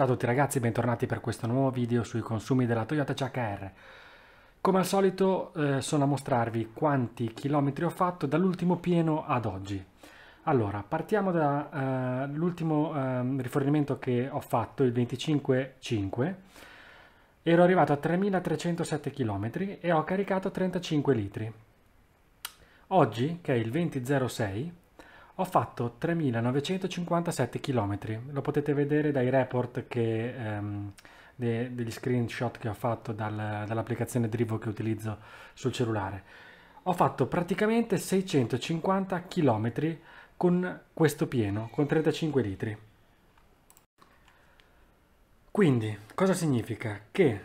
Ciao a tutti ragazzi, bentornati per questo nuovo video sui consumi della Toyota CHR. Come al solito eh, sono a mostrarvi quanti chilometri ho fatto dall'ultimo pieno ad oggi. Allora, partiamo dall'ultimo eh, eh, rifornimento che ho fatto, il 25.5. Ero arrivato a 3.307 km e ho caricato 35 litri. Oggi, che è il 20.06, ho fatto 3.957 km, lo potete vedere dai report che, ehm, de, degli screenshot che ho fatto dal, dall'applicazione Drivo che utilizzo sul cellulare. Ho fatto praticamente 650 km con questo pieno, con 35 litri. Quindi, cosa significa? Che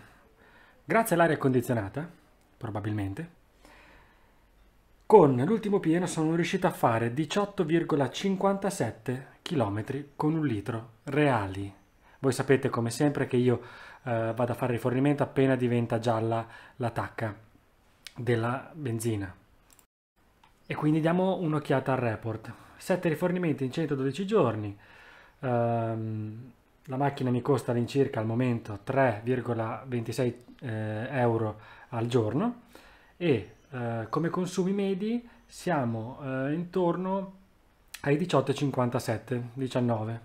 grazie all'aria condizionata, probabilmente, con l'ultimo pieno sono riuscito a fare 18,57 km con un litro reali. Voi sapete come sempre che io eh, vado a fare rifornimento appena diventa gialla la tacca della benzina. E quindi diamo un'occhiata al report. 7 rifornimenti in 112 giorni. Ehm, la macchina mi costa all'incirca al momento 3,26 eh, euro al giorno e eh, come consumi medi siamo eh, intorno ai 18,57, 19.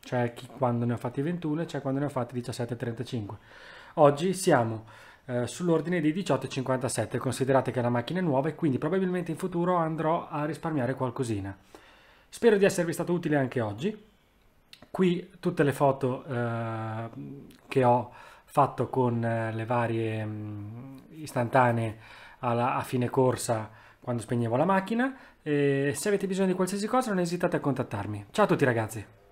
cioè chi quando ne ho fatti 21, c'è cioè, quando ne ho fatti 17,35. Oggi siamo eh, sull'ordine di 18,57, considerate che la macchina è nuova e quindi probabilmente in futuro andrò a risparmiare qualcosina. Spero di esservi stato utile anche oggi. Qui tutte le foto eh, che ho fatto con eh, le varie mh, mm, istantanee alla, a fine corsa quando spegnevo la macchina e se avete bisogno di qualsiasi cosa non esitate a contattarmi. Ciao a tutti ragazzi!